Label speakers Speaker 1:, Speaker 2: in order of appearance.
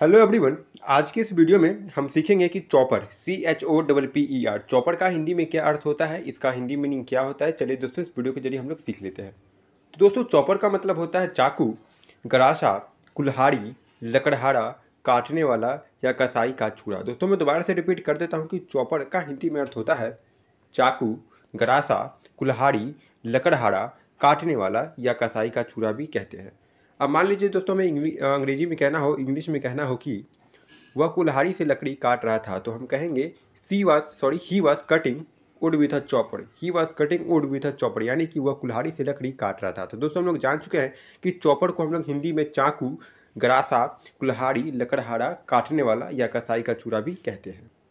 Speaker 1: hello everyone आज के इस वीडियो में हम सीखेंगे कि chopper C H O double P E e R chopper का हिंदी में क्या अर्थ होता है इसका हिंदी मीनिंग क्या होता है चलिए दोस्तों इस वीडियो के जरिए हम लोग सीख लेते हैं तो दोस्तों चॉपर का मतलब होता है चाकू गराशा कुल्हाड़ी लकड़हारा काटने वाला या कसाई का छूरा दोस्तों मैं दोबारा से रिपीट कर देता हूँ कि चौपर का हिंदी में अर्थ होता है चाकू गरासा कुल्हाड़ी लकड़हारा काटने वाला या कसाई का छूरा भी कहते हैं अब मान लीजिए दोस्तों हमें अंग्रेजी में कहना हो इंग्लिश में कहना हो कि वह कुल्हाड़ी से लकड़ी काट रहा था तो हम कहेंगे she was sorry he was cutting wood with a chopper he was cutting wood with a chopper यानी कि वह कुल्हाड़ी से लकड़ी काट रहा था तो दोस्तों हम लोग जान चुके हैं कि चौपड़ को हम लोग हिंदी में चाकू ग्रासा कुल्हाड़ी लकड़हारा काटने वाला या कसाई का चूरा भी कहते हैं